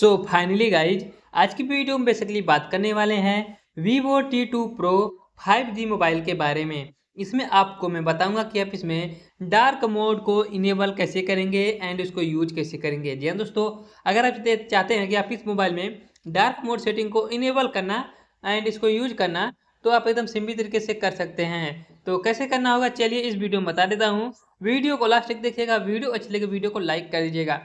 so finally guys आज की video में बेसिकली बात करने वाले हैं Vivo T two pro five G mobile के बारे में इसमें आपको मैं बताऊंगा कि आप इसमें डार्क मोड को इनेबल कैसे करेंगे एंड इसको यूज कैसे करेंगे जी हाँ दोस्तों अगर आप चाहते हैं कि आप इस मोबाइल में डार्क मोड सेटिंग को इनेबल करना एंड इसको यूज करना तो आप एकदम सिंपल तरीके से कर सकते हैं तो कैसे करना होगा चलिए इस वीडियो में बता देता हूँ वीडियो को लास्ट तक देखिएगा वीडियो अच्छी लगे वीडियो को लाइक कर दीजिएगा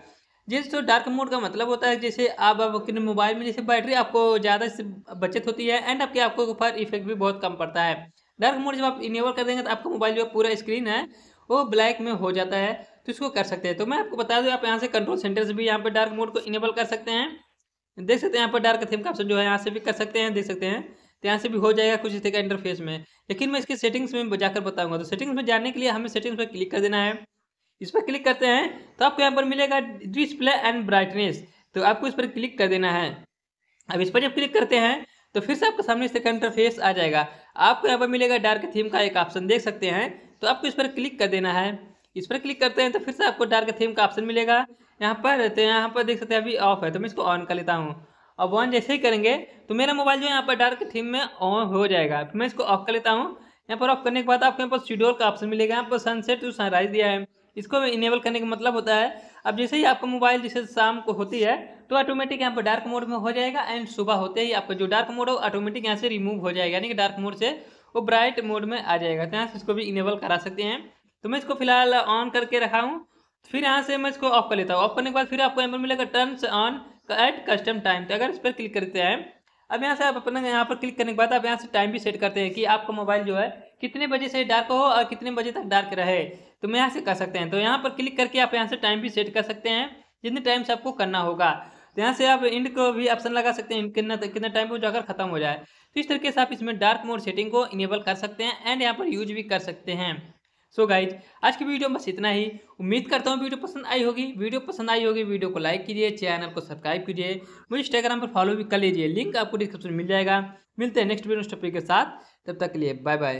जैसे तो डार्क मोड का मतलब होता है जैसे आप अपने मोबाइल में जैसे बैटरी आपको ज़्यादा से बचत होती है एंड आपके आपको फायर इफेक्ट भी बहुत कम पड़ता है डार्क मोड जब आप इनेबल कर देंगे तो आपका मोबाइल जो पूरा स्क्रीन है वो ब्लैक में हो जाता है तो इसको कर सकते हैं तो मैं आपको बता दूँ आप यहाँ से कंट्रोल सेंटर से भी यहाँ पर डार्क मोड को इनेबल कर सकते हैं देख सकते हैं यहाँ पर डार्क थीम का ऑप्शन जो है यहाँ से भी कर सकते हैं देख सकते हैं तो यहाँ से भी हो जाएगा कुछ इस तरह इंटरफेस में लेकिन मैं इसके सेटिंग्स में जाकर बताऊँगा तो सेटिंग्स में जाने के लिए हमें सेटिंग्स पर क्लिक कर देना है इस पर क्लिक करते हैं तो आपको यहाँ पर मिलेगा डिस्प्ले एंड ब्राइटनेस तो आपको इस पर क्लिक कर देना है अब इस पर जब क्लिक करते हैं तो फिर से आपके सामने इसका इंटरफेस आ जाएगा आपको यहाँ पर मिलेगा डार्क थीम का एक ऑप्शन देख सकते हैं तो आपको इस पर क्लिक कर देना है इस पर क्लिक करते हैं तो फिर से आपको डार्क थीम का ऑप्शन मिलेगा यहाँ पर तो यहाँ पर देख सकते हैं अभी ऑफ है तो मैं इसको ऑन कर लेता हूँ अब ऑन जैसे ही करेंगे तो मेरा मोबाइल जो है यहाँ पर डार्क थीम में ऑन हो जाएगा मैं इसको ऑफ कर लेता हूँ यहाँ पर ऑफ करने के बाद आपको यहाँ पर शेड्यूल का ऑप्शन मिलेगा यहाँ पर सनसेट टू सनराइज दिया है इसको इनेबल करने का मतलब होता है अब जैसे ही आपका मोबाइल जैसे शाम को होती है तो ऑटोमेटिक यहाँ पर डार्क मोड में हो जाएगा एंड सुबह होते ही आपका जो डार्क मोड हो ऑटोमेटिक यहाँ से रिमूव हो जाएगा यानी कि डार्क मोड से वो ब्राइट मोड में आ जाएगा तो यहाँ से इसको भी इनेबल करा सकते हैं तो मैं इसको फिलहाल ऑन करके रखा हूँ फिर यहाँ से मैं इसको ऑफ कर लेता हूँ ऑफ करने के बाद फिर आपको यहाँ पर मिलेगा turns on at custom time तो अगर इस पर क्लिक करते हैं अब यहाँ से आप अपना यहाँ पर क्लिक करने के बाद आप यहाँ से टाइम भी सेट करते हैं कि आपका मोबाइल जो है कितने बजे से डार्क हो और कितने बजे तक डार्क रहे तो मैं यहाँ से कर सकते हैं तो यहाँ पर क्लिक करके आप यहाँ से टाइम भी सेट कर सकते हैं जितने टाइम से आपको करना होगा तो यहाँ से आप इंड को भी ऑप्शन लगा सकते हैं कितना कितना टाइम पर जाकर खत्म हो जाए तो इस तरीके से आप इसमें डार्क मोड सेटिंग को इनेबल कर सकते हैं एंड यहाँ पर यूज भी कर सकते हैं सो so गाइज आज की वीडियो में बस इतना ही उम्मीद करता हूँ वीडियो पसंद आई होगी वीडियो पसंद आई होगी वीडियो को लाइक कीजिए चैनल को सब्सक्राइब कीजिए मुझे इंस्टाग्राम पर फॉलो भी कर लीजिए लिंक आपको डिस्क्रिप्शन मिल जाएगा मिलते हैं नेक्स्ट वीडियो टॉपिक के साथ तब तक के लिए बाय बाय